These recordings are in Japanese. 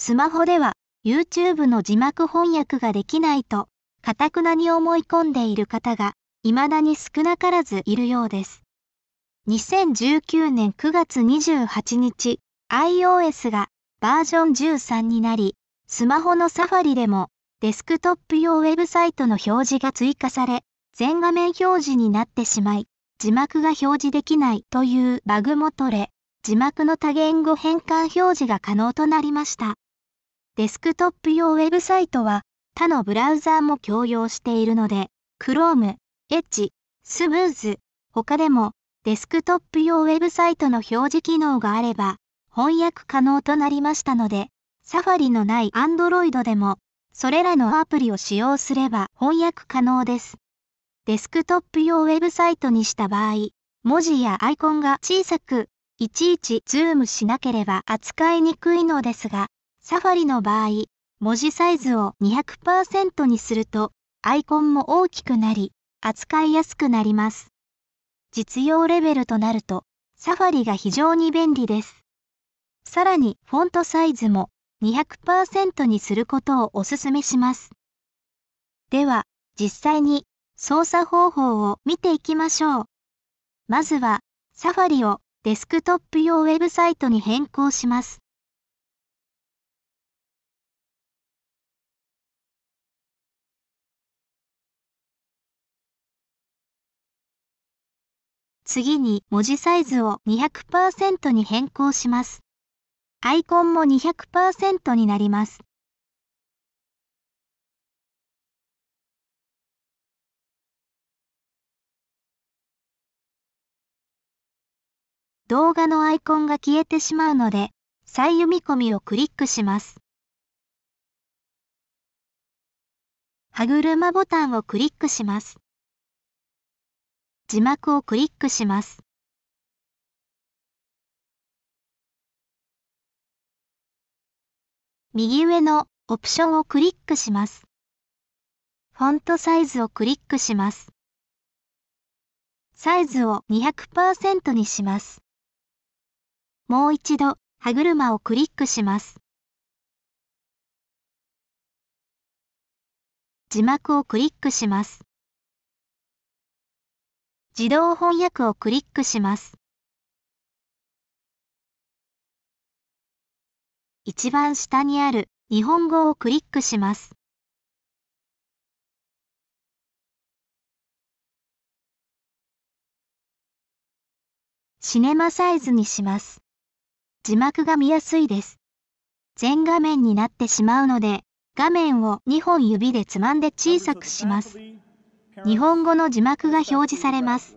スマホでは YouTube の字幕翻訳ができないと、かたくなに思い込んでいる方が、未だに少なからずいるようです。2019年9月28日、iOS がバージョン13になり、スマホのサファリでもデスクトップ用ウェブサイトの表示が追加され、全画面表示になってしまい、字幕が表示できないというバグも取れ、字幕の多言語変換表示が可能となりました。デスクトップ用ウェブサイトは他のブラウザーも共用しているので、Chrome、Edge、Smooth、他でもデスクトップ用ウェブサイトの表示機能があれば翻訳可能となりましたので、Safari のない Android でもそれらのアプリを使用すれば翻訳可能です。デスクトップ用ウェブサイトにした場合、文字やアイコンが小さく、いちいちズームしなければ扱いにくいのですが、サファリの場合、文字サイズを200%にすると、アイコンも大きくなり、扱いやすくなります。実用レベルとなると、サファリが非常に便利です。さらに、フォントサイズも200%にすることをお勧めします。では、実際に操作方法を見ていきましょう。まずは、サファリをデスクトップ用ウェブサイトに変更します。次に文字サイズを200%に変更します。アイコンも200%になります。動画のアイコンが消えてしまうので、再読み込みをクリックします。歯車ボタンをクリックします。字幕をクリックします。右上のオプションをクリックします。フォントサイズをクリックします。サイズを200%にします。もう一度、歯車をクリックします。字幕をクリックします。自動翻訳をクリックします。一番下にある日本語をクリックします。シネマサイズにします。字幕が見やすいです。全画面になってしまうので、画面を2本指でつまんで小さくします。日本語の字幕が表示されます。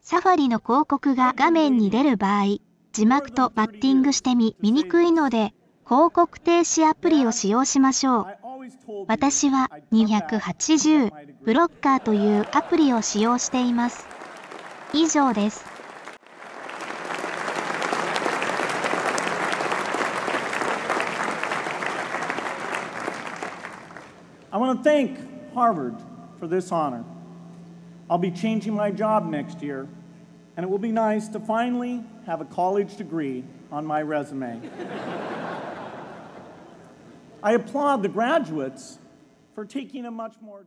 サファリの広告が画面に出る場合、字幕とバッティングしてみ見にくいので、広告停止アプリを使用しましょう。私は280ブロッカーというアプリを使用しています。以上です。I want to thank Harvard for this honor. I'll be changing my job next year, and it will be nice to finally have a college degree on my resume. I applaud the graduates for taking a much more